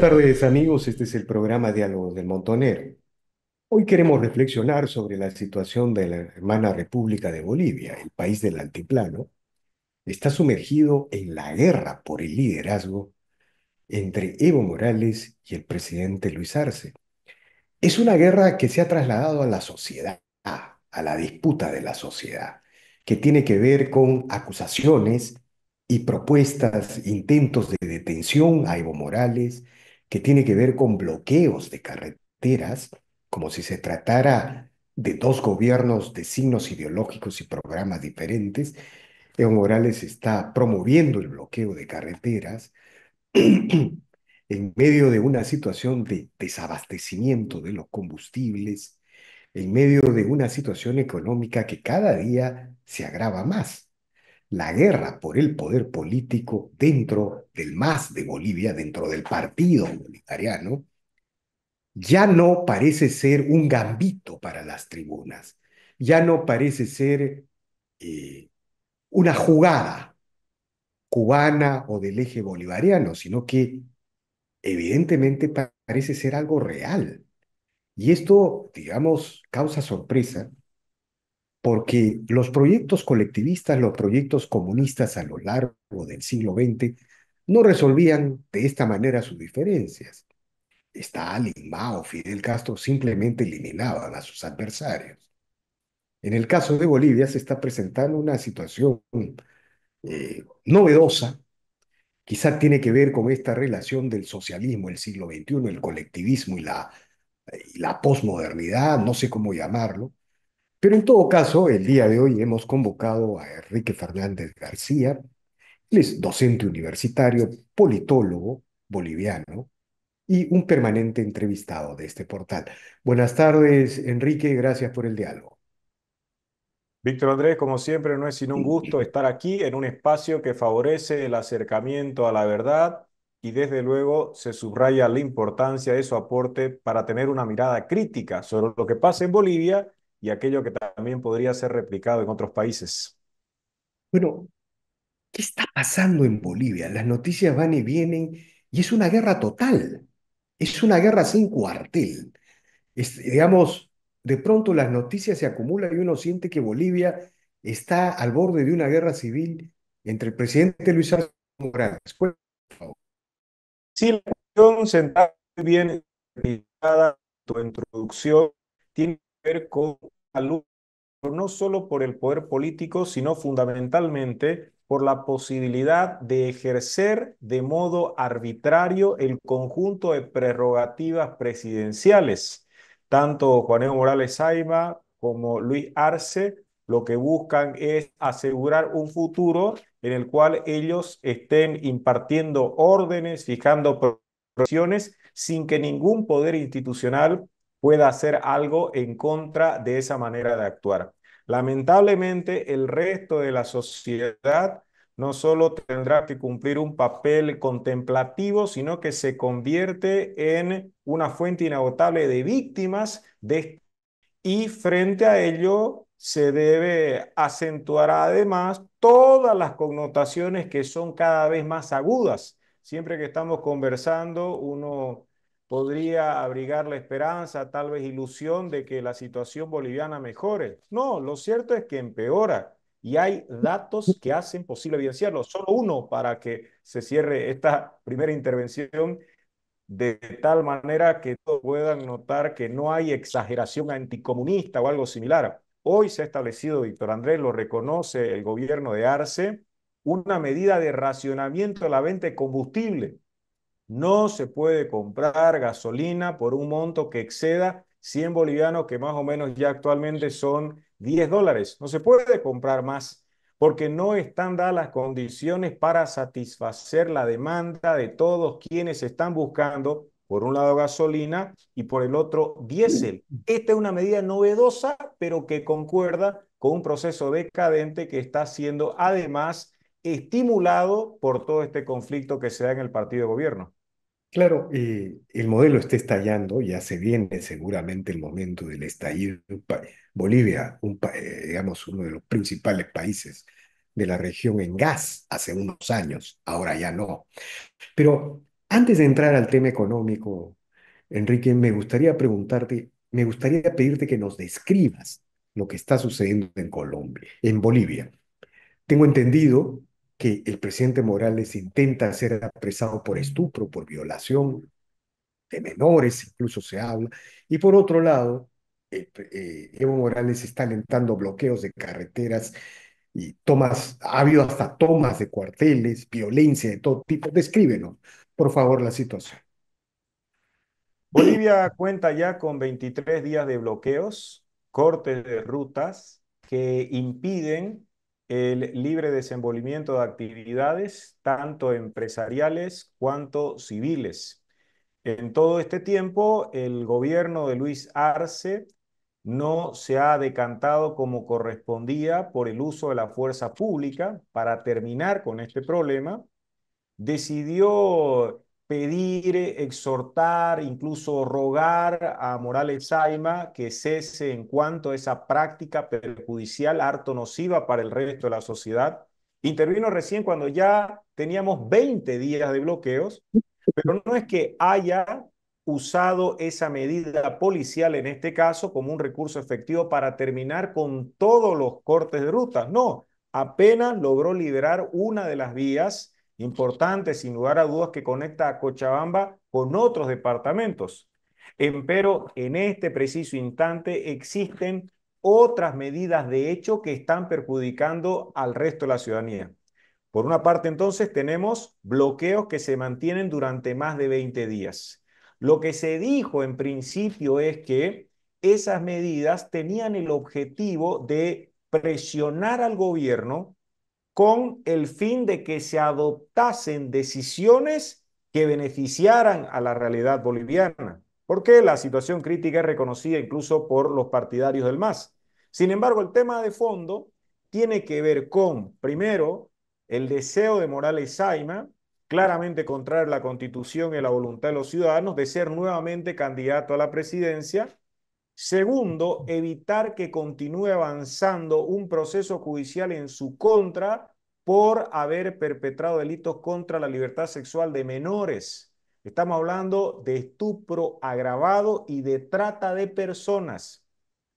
Buenas tardes amigos, este es el programa Diálogo del Montonero. Hoy queremos reflexionar sobre la situación de la hermana República de Bolivia, el país del altiplano. Está sumergido en la guerra por el liderazgo entre Evo Morales y el presidente Luis Arce. Es una guerra que se ha trasladado a la sociedad, a la disputa de la sociedad, que tiene que ver con acusaciones y propuestas, intentos de detención a Evo Morales, que tiene que ver con bloqueos de carreteras, como si se tratara de dos gobiernos de signos ideológicos y programas diferentes. Evo Morales está promoviendo el bloqueo de carreteras en medio de una situación de desabastecimiento de los combustibles, en medio de una situación económica que cada día se agrava más la guerra por el poder político dentro del MAS de Bolivia, dentro del partido bolivariano, ya no parece ser un gambito para las tribunas, ya no parece ser eh, una jugada cubana o del eje bolivariano, sino que evidentemente parece ser algo real. Y esto, digamos, causa sorpresa porque los proyectos colectivistas, los proyectos comunistas a lo largo del siglo XX no resolvían de esta manera sus diferencias. Stalin, Mao, Fidel Castro simplemente eliminaban a sus adversarios. En el caso de Bolivia se está presentando una situación eh, novedosa, quizá tiene que ver con esta relación del socialismo del siglo XXI, el colectivismo y la, y la posmodernidad, no sé cómo llamarlo, pero en todo caso, el día de hoy hemos convocado a Enrique Fernández García, él es docente universitario, politólogo boliviano y un permanente entrevistado de este portal. Buenas tardes, Enrique, gracias por el diálogo. Víctor Andrés, como siempre, no es sino un gusto estar aquí en un espacio que favorece el acercamiento a la verdad y desde luego se subraya la importancia de su aporte para tener una mirada crítica sobre lo que pasa en Bolivia y aquello que también podría ser replicado en otros países? Bueno, ¿qué está pasando en Bolivia? Las noticias van y vienen y es una guerra total, es una guerra sin cuartel. digamos, de pronto las noticias se acumulan y uno siente que Bolivia está al borde de una guerra civil entre el presidente Luis Arce pues, Sí, la cuestión bien tu introducción tiene con no solo por el poder político, sino fundamentalmente por la posibilidad de ejercer de modo arbitrario el conjunto de prerrogativas presidenciales. Tanto Juan Morales Saima como Luis Arce lo que buscan es asegurar un futuro en el cual ellos estén impartiendo órdenes, fijando proporciones sin que ningún poder institucional pueda hacer algo en contra de esa manera de actuar. Lamentablemente, el resto de la sociedad no solo tendrá que cumplir un papel contemplativo, sino que se convierte en una fuente inagotable de víctimas de... Este y frente a ello se debe acentuar además todas las connotaciones que son cada vez más agudas. Siempre que estamos conversando, uno podría abrigar la esperanza, tal vez ilusión de que la situación boliviana mejore. No, lo cierto es que empeora y hay datos que hacen posible evidenciarlo. Solo uno para que se cierre esta primera intervención de tal manera que todos puedan notar que no hay exageración anticomunista o algo similar. Hoy se ha establecido, Víctor Andrés lo reconoce el gobierno de Arce, una medida de racionamiento de la venta de combustible no se puede comprar gasolina por un monto que exceda 100 bolivianos, que más o menos ya actualmente son 10 dólares. No se puede comprar más porque no están dadas las condiciones para satisfacer la demanda de todos quienes están buscando, por un lado gasolina y por el otro diésel. Esta es una medida novedosa, pero que concuerda con un proceso decadente que está siendo además estimulado por todo este conflicto que se da en el partido de gobierno. Claro, eh, el modelo está estallando, ya se viene seguramente el momento del estallido. Bolivia, un eh, digamos, uno de los principales países de la región en gas hace unos años, ahora ya no. Pero antes de entrar al tema económico, Enrique, me gustaría preguntarte, me gustaría pedirte que nos describas lo que está sucediendo en Colombia, en Bolivia. Tengo entendido que el presidente Morales intenta ser apresado por estupro, por violación de menores, incluso se habla. Y por otro lado, eh, Evo Morales está alentando bloqueos de carreteras y tomas, ha habido hasta tomas de cuarteles, violencia de todo tipo. Descríbenos, por favor, la situación. Bolivia cuenta ya con 23 días de bloqueos, cortes de rutas que impiden el libre desenvolvimiento de actividades, tanto empresariales cuanto civiles. En todo este tiempo, el gobierno de Luis Arce no se ha decantado como correspondía por el uso de la fuerza pública para terminar con este problema. Decidió pedir, eh, exhortar, incluso rogar a Morales Saima que cese en cuanto a esa práctica perjudicial, harto nociva para el resto de la sociedad. Intervino recién cuando ya teníamos 20 días de bloqueos, pero no es que haya usado esa medida policial en este caso como un recurso efectivo para terminar con todos los cortes de rutas. No, apenas logró liberar una de las vías importante, sin lugar a dudas, que conecta a Cochabamba con otros departamentos. Empero, en este preciso instante existen otras medidas de hecho que están perjudicando al resto de la ciudadanía. Por una parte, entonces, tenemos bloqueos que se mantienen durante más de 20 días. Lo que se dijo en principio es que esas medidas tenían el objetivo de presionar al gobierno con el fin de que se adoptasen decisiones que beneficiaran a la realidad boliviana, porque la situación crítica es reconocida incluso por los partidarios del MAS. Sin embargo, el tema de fondo tiene que ver con, primero, el deseo de Morales Saima, claramente contrario a la constitución y la voluntad de los ciudadanos, de ser nuevamente candidato a la presidencia Segundo, evitar que continúe avanzando un proceso judicial en su contra por haber perpetrado delitos contra la libertad sexual de menores. Estamos hablando de estupro agravado y de trata de personas,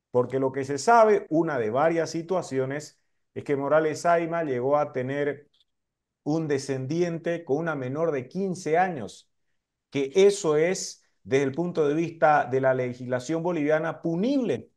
porque lo que se sabe, una de varias situaciones, es que Morales Aima llegó a tener un descendiente con una menor de 15 años, que eso es desde el punto de vista de la legislación boliviana punible.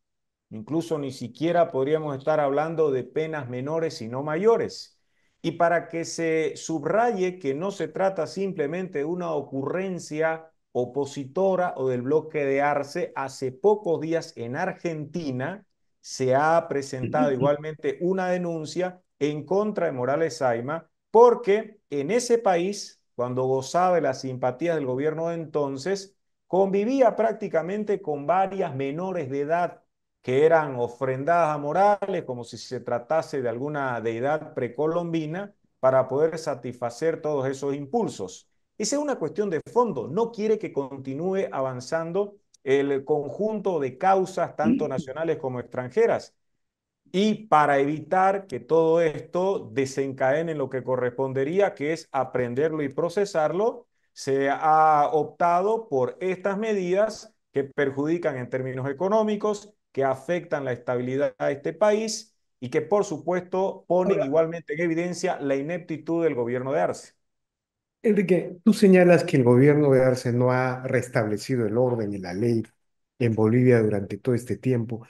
Incluso ni siquiera podríamos estar hablando de penas menores y no mayores. Y para que se subraye que no se trata simplemente de una ocurrencia opositora o del bloque de Arce, hace pocos días en Argentina se ha presentado igualmente una denuncia en contra de Morales Saima, porque en ese país, cuando gozaba de las simpatías del gobierno de entonces, convivía prácticamente con varias menores de edad que eran ofrendadas a Morales como si se tratase de alguna deidad precolombina para poder satisfacer todos esos impulsos. Esa es una cuestión de fondo. No quiere que continúe avanzando el conjunto de causas, tanto nacionales como extranjeras. Y para evitar que todo esto desencadene en lo que correspondería, que es aprenderlo y procesarlo, se ha optado por estas medidas que perjudican en términos económicos, que afectan la estabilidad de este país y que, por supuesto, ponen igualmente en evidencia la ineptitud del gobierno de Arce. Enrique, tú señalas que el gobierno de Arce no ha restablecido el orden y la ley en Bolivia durante todo este tiempo.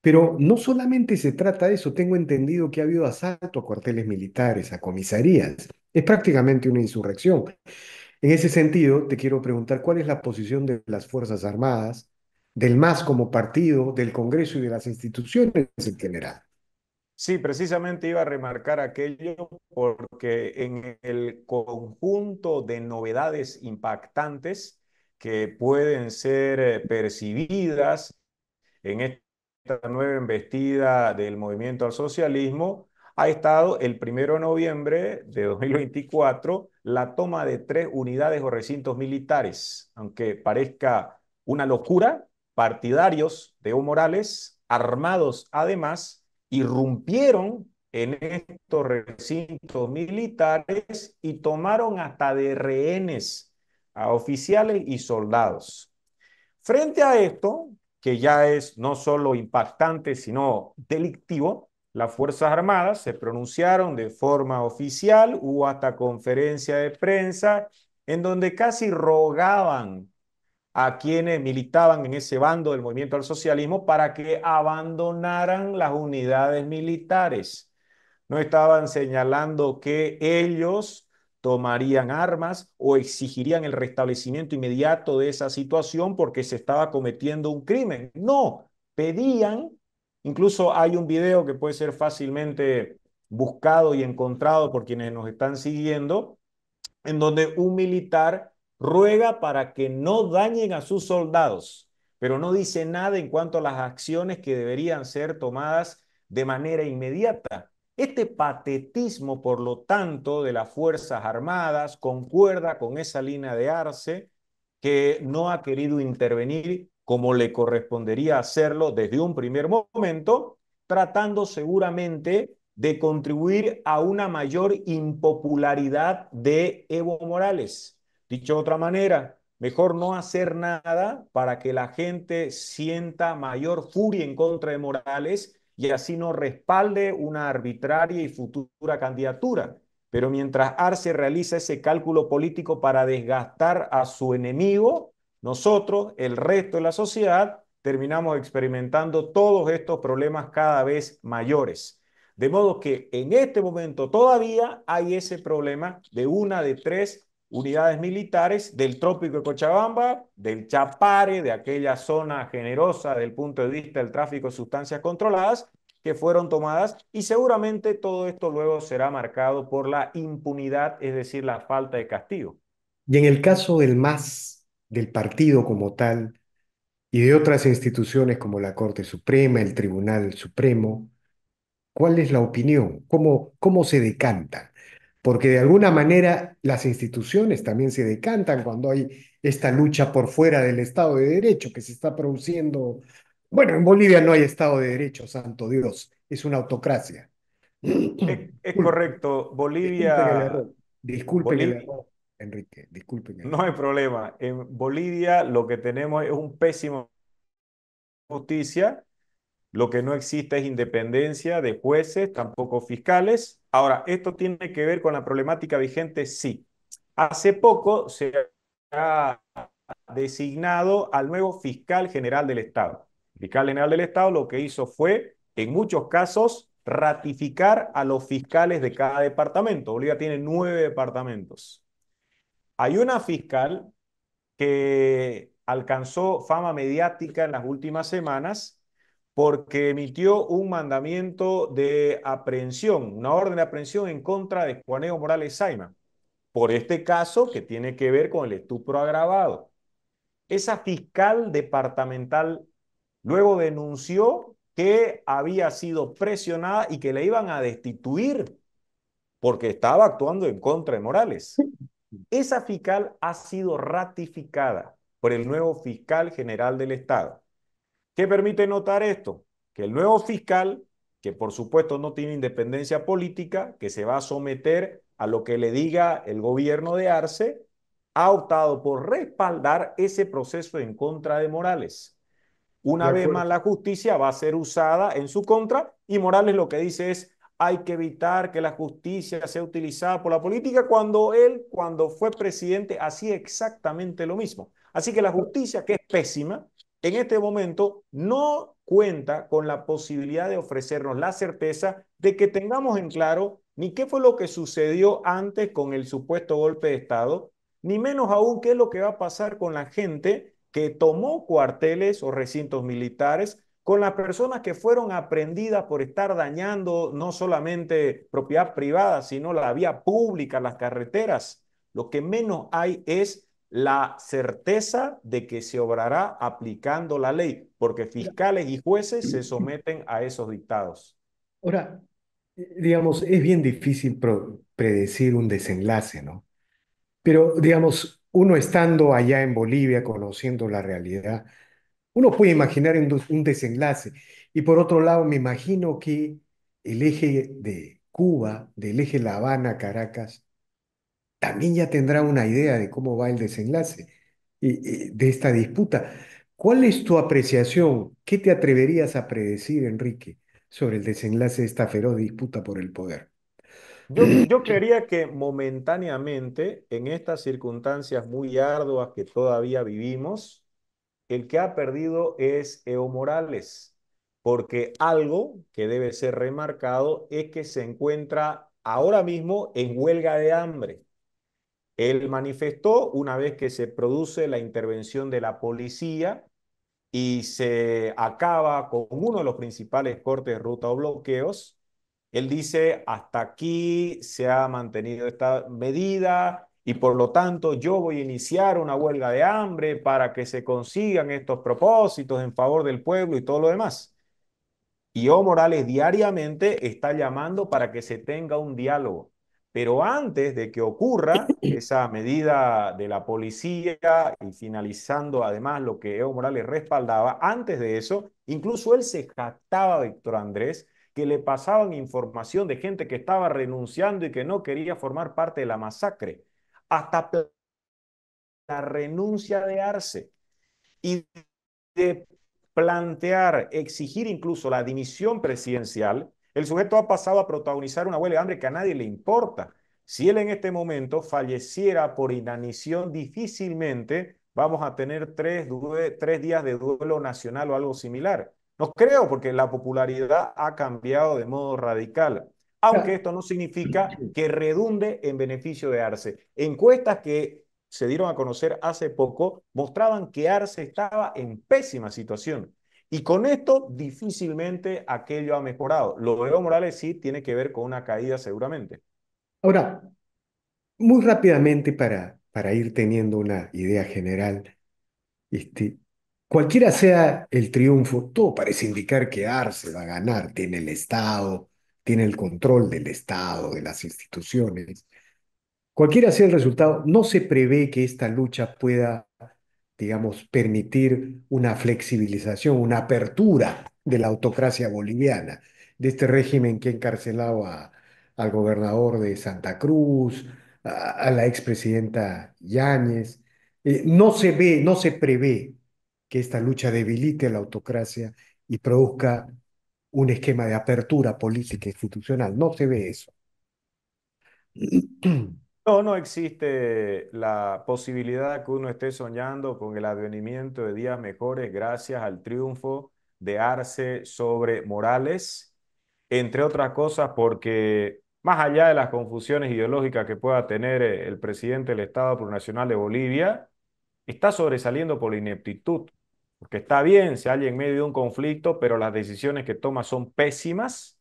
Pero no solamente se trata de eso, tengo entendido que ha habido asalto a cuarteles militares, a comisarías. Es prácticamente una insurrección. En ese sentido, te quiero preguntar cuál es la posición de las Fuerzas Armadas, del MAS como partido, del Congreso y de las instituciones en general. Sí, precisamente iba a remarcar aquello porque en el conjunto de novedades impactantes que pueden ser eh, percibidas en esta nueva embestida del movimiento al socialismo, ha estado el 1 de noviembre de 2024 la toma de tres unidades o recintos militares. Aunque parezca una locura, partidarios de Evo Morales, armados además, irrumpieron en estos recintos militares y tomaron hasta de rehenes a oficiales y soldados. Frente a esto, que ya es no solo impactante, sino delictivo, las Fuerzas Armadas se pronunciaron de forma oficial, hubo hasta conferencia de prensa en donde casi rogaban a quienes militaban en ese bando del movimiento al socialismo para que abandonaran las unidades militares. No estaban señalando que ellos tomarían armas o exigirían el restablecimiento inmediato de esa situación porque se estaba cometiendo un crimen. No, pedían Incluso hay un video que puede ser fácilmente buscado y encontrado por quienes nos están siguiendo, en donde un militar ruega para que no dañen a sus soldados, pero no dice nada en cuanto a las acciones que deberían ser tomadas de manera inmediata. Este patetismo, por lo tanto, de las Fuerzas Armadas concuerda con esa línea de Arce que no ha querido intervenir como le correspondería hacerlo desde un primer momento, tratando seguramente de contribuir a una mayor impopularidad de Evo Morales. Dicho de otra manera, mejor no hacer nada para que la gente sienta mayor furia en contra de Morales y así no respalde una arbitraria y futura candidatura. Pero mientras Arce realiza ese cálculo político para desgastar a su enemigo, nosotros, el resto de la sociedad, terminamos experimentando todos estos problemas cada vez mayores. De modo que en este momento todavía hay ese problema de una de tres unidades militares del trópico de Cochabamba, del Chapare, de aquella zona generosa del punto de vista del tráfico de sustancias controladas, que fueron tomadas y seguramente todo esto luego será marcado por la impunidad, es decir, la falta de castigo. Y en el caso del MAS, del partido como tal y de otras instituciones como la Corte Suprema, el Tribunal Supremo, ¿cuál es la opinión? ¿Cómo, cómo se decantan? Porque de alguna manera las instituciones también se decantan cuando hay esta lucha por fuera del Estado de Derecho que se está produciendo. Bueno, en Bolivia no hay Estado de Derecho, santo Dios, es una autocracia. Es, correcto, Bolivia... Disculpen el error. Enrique, disculpen. No hay problema. En Bolivia lo que tenemos es un pésimo justicia. Lo que no existe es independencia de jueces, tampoco fiscales. Ahora, ¿esto tiene que ver con la problemática vigente? Sí. Hace poco se ha designado al nuevo fiscal general del Estado. El fiscal general del Estado lo que hizo fue, en muchos casos, ratificar a los fiscales de cada departamento. Bolivia tiene nueve departamentos. Hay una fiscal que alcanzó fama mediática en las últimas semanas porque emitió un mandamiento de aprehensión, una orden de aprehensión en contra de Juaneo Morales Saima, por este caso que tiene que ver con el estupro agravado. Esa fiscal departamental luego denunció que había sido presionada y que le iban a destituir porque estaba actuando en contra de Morales. Esa fiscal ha sido ratificada por el nuevo fiscal general del Estado. ¿Qué permite notar esto? Que el nuevo fiscal, que por supuesto no tiene independencia política, que se va a someter a lo que le diga el gobierno de Arce, ha optado por respaldar ese proceso en contra de Morales. Una vez más, la justicia va a ser usada en su contra y Morales lo que dice es, hay que evitar que la justicia sea utilizada por la política cuando él, cuando fue presidente, hacía exactamente lo mismo. Así que la justicia, que es pésima, en este momento no cuenta con la posibilidad de ofrecernos la certeza de que tengamos en claro ni qué fue lo que sucedió antes con el supuesto golpe de Estado, ni menos aún qué es lo que va a pasar con la gente que tomó cuarteles o recintos militares con las personas que fueron aprendidas por estar dañando no solamente propiedad privada, sino la vía pública, las carreteras. Lo que menos hay es la certeza de que se obrará aplicando la ley, porque fiscales y jueces se someten a esos dictados. Ahora, eh, digamos, es bien difícil predecir un desenlace, ¿no? Pero, digamos, uno estando allá en Bolivia, conociendo la realidad, uno puede imaginar un desenlace. Y por otro lado, me imagino que el eje de Cuba, del eje La Habana, Caracas, también ya tendrá una idea de cómo va el desenlace eh, eh, de esta disputa. ¿Cuál es tu apreciación? ¿Qué te atreverías a predecir, Enrique, sobre el desenlace de esta feroz disputa por el poder? Yo, quería que momentáneamente, en estas circunstancias muy arduas que todavía vivimos, el que ha perdido es Evo Morales, porque algo que debe ser remarcado es que se encuentra ahora mismo en huelga de hambre. Él manifestó una vez que se produce la intervención de la policía y se acaba con uno de los principales cortes de ruta o bloqueos, él dice, hasta aquí se ha mantenido esta medida, y por lo tanto yo voy a iniciar una huelga de hambre para que se consigan estos propósitos en favor del pueblo y todo lo demás. Y Evo Morales diariamente está llamando para que se tenga un diálogo. Pero antes de que ocurra esa medida de la policía y finalizando además lo que Evo Morales respaldaba, antes de eso, incluso él se jactaba, Víctor Andrés, que le pasaban información de gente que estaba renunciando y que no quería formar parte de la masacre hasta la renuncia de Arce y de plantear, exigir incluso la dimisión presidencial, el sujeto ha pasado a protagonizar una huelga de hambre que a nadie le importa. Si él en este momento falleciera por inanición, difícilmente vamos a tener tres, tres días de duelo nacional o algo similar. No creo, porque la popularidad ha cambiado de modo radical aunque ah. esto no significa que redunde en beneficio de Arce. Encuestas que se dieron a conocer hace poco mostraban que Arce estaba en pésima situación. Y con esto difícilmente aquello ha mejorado. Lo de Evo Morales sí tiene que ver con una caída seguramente. Ahora, muy rápidamente para, para ir teniendo una idea general, este, cualquiera sea el triunfo, todo parece indicar que Arce va a ganar, tiene el Estado, tiene el control del Estado, de las instituciones. Cualquiera sea el resultado, no se prevé que esta lucha pueda, digamos, permitir una flexibilización, una apertura de la autocracia boliviana, de este régimen que encarcelaba encarcelado al gobernador de Santa Cruz, a, la expresidenta Yáñez. Eh, no se ve, no se prevé que esta lucha debilite la autocracia y produzca un esquema de apertura política institucional. No se ve eso. No, no existe la posibilidad que uno esté soñando con el advenimiento de días mejores gracias al triunfo de Arce sobre Morales, entre otras cosas porque más allá de las confusiones ideológicas que pueda tener eh, el presidente del Estado Plurinacional de Bolivia, está sobresaliendo por la ineptitud porque está bien se halla en medio de un conflicto, pero las decisiones que toma son pésimas.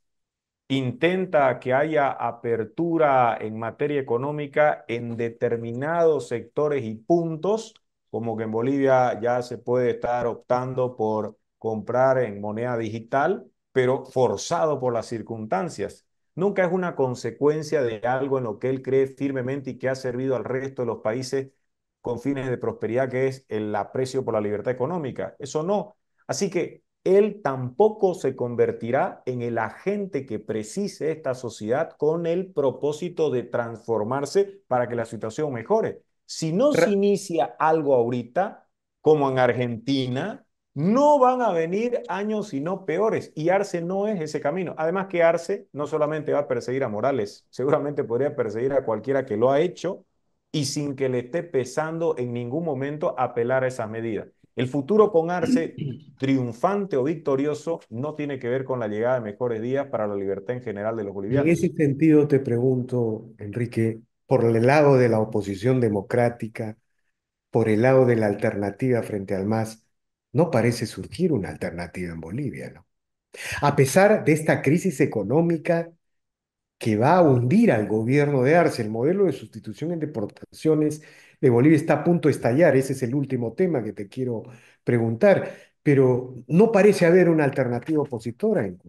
Intenta que haya apertura en materia económica en determinados sectores y puntos, como que en Bolivia ya se puede estar optando por comprar en moneda digital, pero forzado por las circunstancias. Nunca es una consecuencia de algo en lo que él cree firmemente y que ha servido al resto de los países con fines de prosperidad, que es el aprecio por la libertad económica. Eso no. Así que él tampoco se convertirá en el agente que precise esta sociedad con el propósito de transformarse para que la situación mejore. Si no se inicia algo ahorita, como en Argentina, no van a venir años sino peores. Y Arce no es ese camino. Además que Arce no solamente va a perseguir a Morales, seguramente podría perseguir a cualquiera que lo ha hecho y sin que le esté pesando en ningún momento apelar a esa medida. El futuro con Arce, triunfante o victorioso, no tiene que ver con la llegada de mejores días para la libertad en general de los bolivianos. En ese sentido, te pregunto, Enrique, por el lado de la oposición democrática, por el lado de la alternativa frente al MAS, no parece surgir una alternativa en Bolivia, ¿no? A pesar de esta crisis económica que va a hundir al gobierno de Arce. El modelo de sustitución en deportaciones de Bolivia está a punto de estallar. Ese es el último tema que te quiero preguntar. Pero no parece haber una alternativa opositora en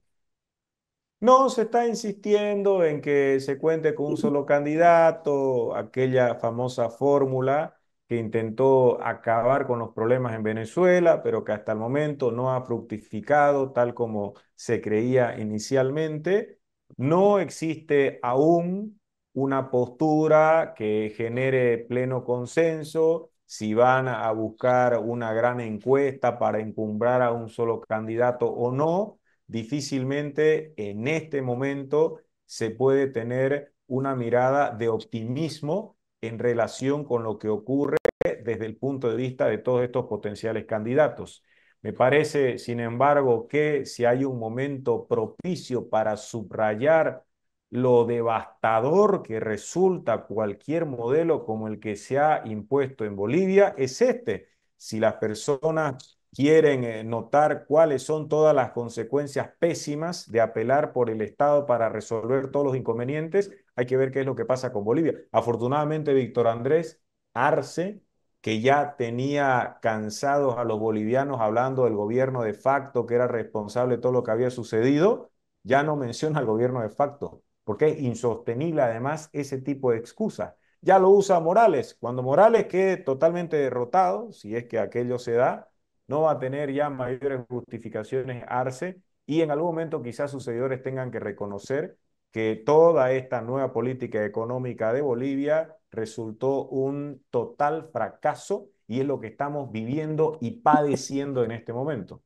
no, se está insistiendo en que se cuente con un solo candidato, aquella famosa fórmula que intentó acabar con los problemas en Venezuela, pero que hasta el momento no ha fructificado tal como se creía inicialmente. No existe aún una postura que genere pleno consenso. Si van a buscar una gran encuesta para encumbrar a un solo candidato o no, difícilmente en este momento se puede tener una mirada de optimismo en relación con lo que ocurre desde el punto de vista de todos estos potenciales candidatos. Me parece, sin embargo, que si hay un momento propicio para subrayar lo devastador que resulta cualquier modelo como el que se ha impuesto en Bolivia, es este. Si las personas quieren eh, notar cuáles son todas las consecuencias pésimas de apelar por el Estado para resolver todos los inconvenientes, hay que ver qué es lo que pasa con Bolivia. Afortunadamente, Víctor Andrés Arce que ya tenía cansados a los bolivianos hablando del gobierno de facto, que era responsable de todo lo que había sucedido, ya no menciona al gobierno de facto, porque es insostenible además ese tipo de excusa Ya lo usa Morales. Cuando Morales quede totalmente derrotado, si es que aquello se da, no va a tener ya mayores justificaciones Arce y en algún momento quizás sus seguidores tengan que reconocer que toda esta nueva política económica de Bolivia resultó un total fracaso y es lo que estamos viviendo y padeciendo en este momento.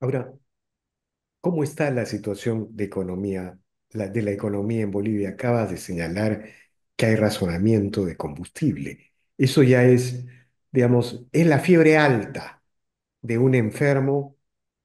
Ahora, ¿cómo está la situación de economía, la, de la economía en Bolivia? Acabas de señalar que hay razonamiento de combustible. Eso ya es, digamos, es la fiebre alta de un enfermo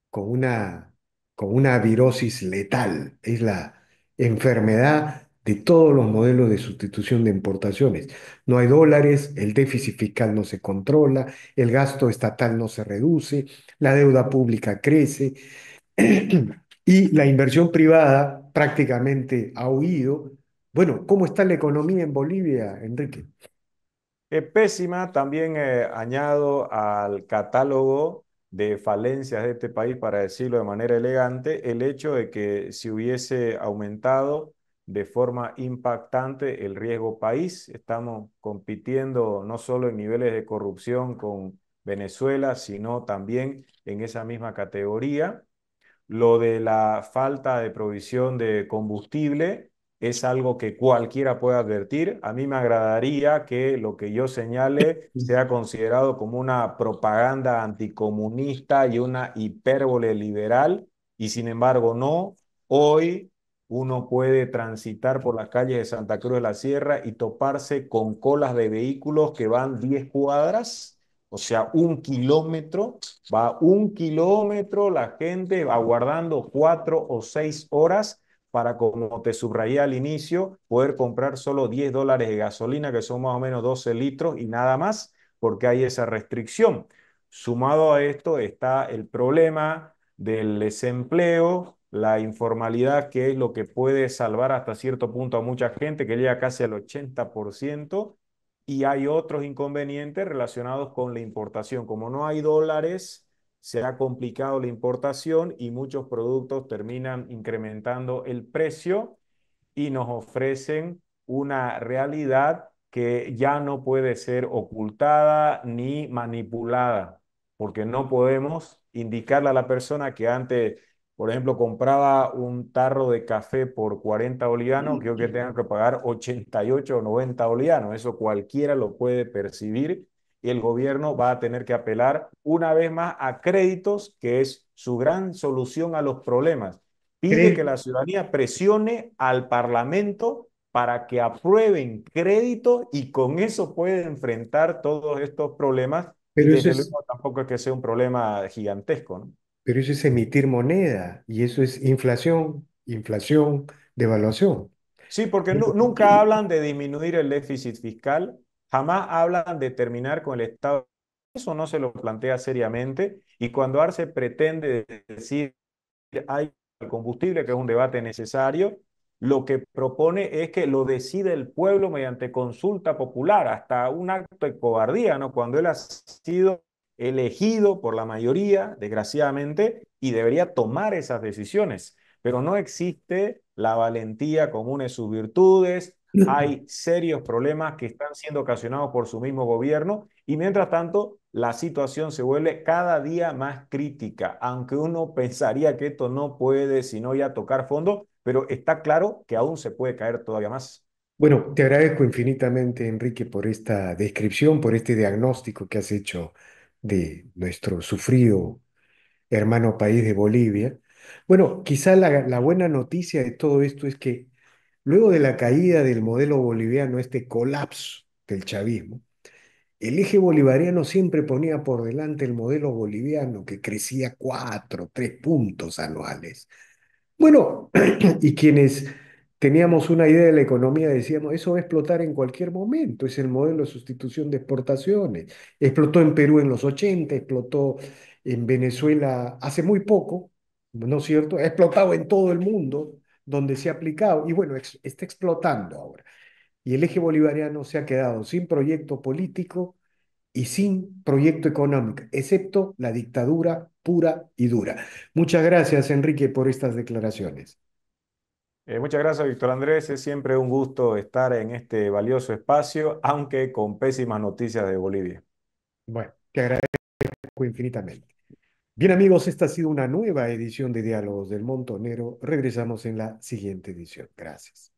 con una, con una virosis letal. Es la enfermedad de todos los modelos de sustitución de importaciones. No hay dólares, el déficit fiscal no se controla, el gasto estatal no se reduce, la deuda pública crece y la inversión privada prácticamente ha huido. Bueno, ¿cómo está la economía en Bolivia, Enrique? Es pésima, también eh, añado al catálogo de falencias de este país, para decirlo de manera elegante, el hecho de que si hubiese aumentado de forma impactante el riesgo país. Estamos compitiendo no solo en niveles de corrupción con Venezuela, sino también en esa misma categoría. Lo de la falta de provisión de combustible es algo que cualquiera puede advertir. A mí me agradaría que lo que yo señale sea considerado como una propaganda anticomunista y una hipérbole liberal, y sin embargo no. Hoy uno puede transitar por las calles de Santa Cruz de la Sierra y toparse con colas de vehículos que van 10 cuadras, o sea, un kilómetro, va un kilómetro la gente aguardando cuatro o seis horas para, como te subrayé al inicio, poder comprar solo 10 dólares de gasolina, que son más o menos 12 litros y nada más, porque hay esa restricción. Sumado a esto está el problema del desempleo, la informalidad, que es lo que puede salvar hasta cierto punto a mucha gente, que llega casi al 80%, y hay otros inconvenientes relacionados con la importación. Como no hay dólares, será ha complicado la importación y muchos productos terminan incrementando el precio y nos ofrecen una realidad que ya no puede ser ocultada ni manipulada, porque no podemos indicarle a la persona que antes por ejemplo, compraba un tarro de café por 40 bolivianos, creo que tengan que pagar 88 o 90 bolivianos. Eso cualquiera lo puede percibir y el gobierno va a tener que apelar una vez más a créditos, que es su gran solución a los problemas. Pide que la ciudadanía presione al Parlamento para que aprueben crédito y con eso puede enfrentar todos estos problemas. Pero tampoco es que sea un problema gigantesco, ¿no? Pero eso es emitir moneda y eso es inflación, inflación, devaluación. Sí, porque nunca hablan de disminuir el déficit fiscal, jamás hablan de terminar con el Estado. Eso no se lo plantea seriamente. Y cuando Arce pretende decir hay combustible, que es un debate necesario, lo que propone es que lo decida el pueblo mediante consulta popular, hasta un acto de cobardía, ¿no? Cuando él ha sido elegido por la mayoría, desgraciadamente, y debería tomar esas decisiones. Pero no existe la valentía común en sus virtudes, hay serios problemas que están siendo ocasionados por su mismo gobierno y mientras tanto la situación se vuelve cada día más crítica, aunque uno pensaría que esto no puede sino ya tocar fondo, pero está claro que aún se puede caer todavía más. Bueno, te agradezco infinitamente, Enrique, por esta descripción, por este diagnóstico que has hecho de nuestro sufrido hermano país de Bolivia. Bueno, quizá la, la buena noticia de todo esto es que luego de la caída del modelo boliviano, este colapso del chavismo, el eje bolivariano siempre ponía por delante el modelo boliviano que crecía cuatro, tres puntos anuales. Bueno, y quienes teníamos una idea de la economía, decíamos, eso va a explotar en cualquier momento, es el modelo de sustitución de exportaciones. Explotó en Perú en los 80, explotó en Venezuela hace muy poco, ¿no es cierto? Ha explotado en todo el mundo donde se ha aplicado y bueno, está explotando ahora. Y el eje bolivariano se ha quedado sin proyecto político y sin proyecto económico, excepto la dictadura pura y dura. Muchas gracias, Enrique, por estas declaraciones. Eh, muchas gracias, Víctor Andrés. Es siempre un gusto estar en este valioso espacio, aunque con pésimas noticias de Bolivia. Bueno, te agradezco infinitamente. Bien amigos, esta ha sido una nueva edición de Diálogos del Montonero. Regresamos en la siguiente edición. Gracias.